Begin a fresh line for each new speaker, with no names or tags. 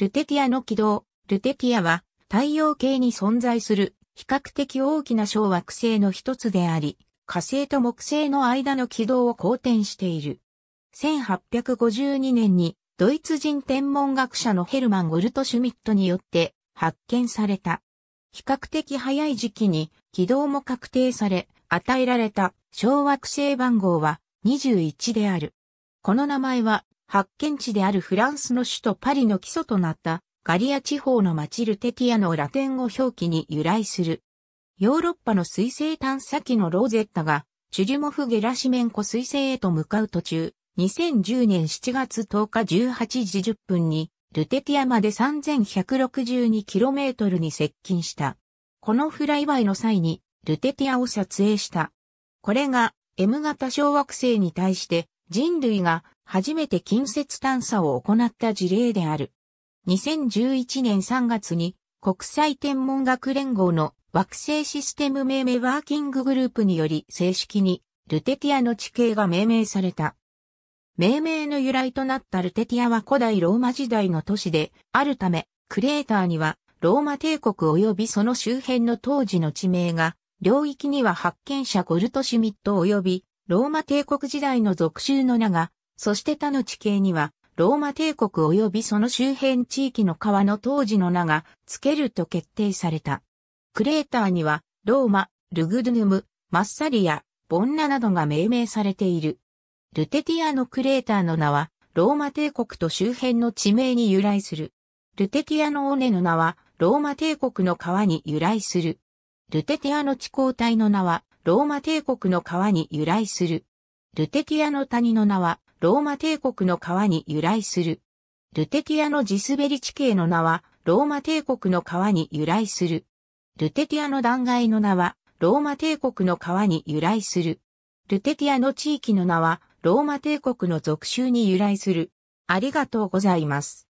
ルテティアの軌道、ルテティアは太陽系に存在する比較的大きな小惑星の一つであり、火星と木星の間の軌道を好転している。1852年にドイツ人天文学者のヘルマン・ウルト・シュミットによって発見された。比較的早い時期に軌道も確定され、与えられた小惑星番号は21である。この名前は発見地であるフランスの首都パリの基礎となったガリア地方のチルテティアのラテン語表記に由来する。ヨーロッパの水星探査機のローゼッタがチュリモフ・ゲラシメンコ水星へと向かう途中、2010年7月10日18時10分にルテティアまで 3162km に接近した。このフライバイの際にルテティアを撮影した。これが M 型小惑星に対して人類が初めて近接探査を行った事例である。2011年3月に国際天文学連合の惑星システム命名ワーキンググループにより正式にルテティアの地形が命名された。命名の由来となったルテティアは古代ローマ時代の都市であるため、クレーターにはローマ帝国及びその周辺の当時の地名が、領域には発見者ゴルトシュミット及びローマ帝国時代の属州の名がそして他の地形には、ローマ帝国及びその周辺地域の川の当時の名が付けると決定された。クレーターには、ローマ、ルグドゥヌム、マッサリア、ボンナなどが命名されている。ルテティアのクレーターの名は、ローマ帝国と周辺の地名に由来する。ルテティアの尾根の名は、ローマ帝国の川に由来する。ルテティアの地高帯の名は、ローマ帝国の川に由来する。ルテティアの谷の名は、ローマ帝国の川に由来する。ルテティアの地滑り地形の名は、ローマ帝国の川に由来する。ルテティアの断崖の名は、ローマ帝国の川に由来する。ルテティアの地域の名は、ローマ帝国の属州に由来する。ありがとうございます。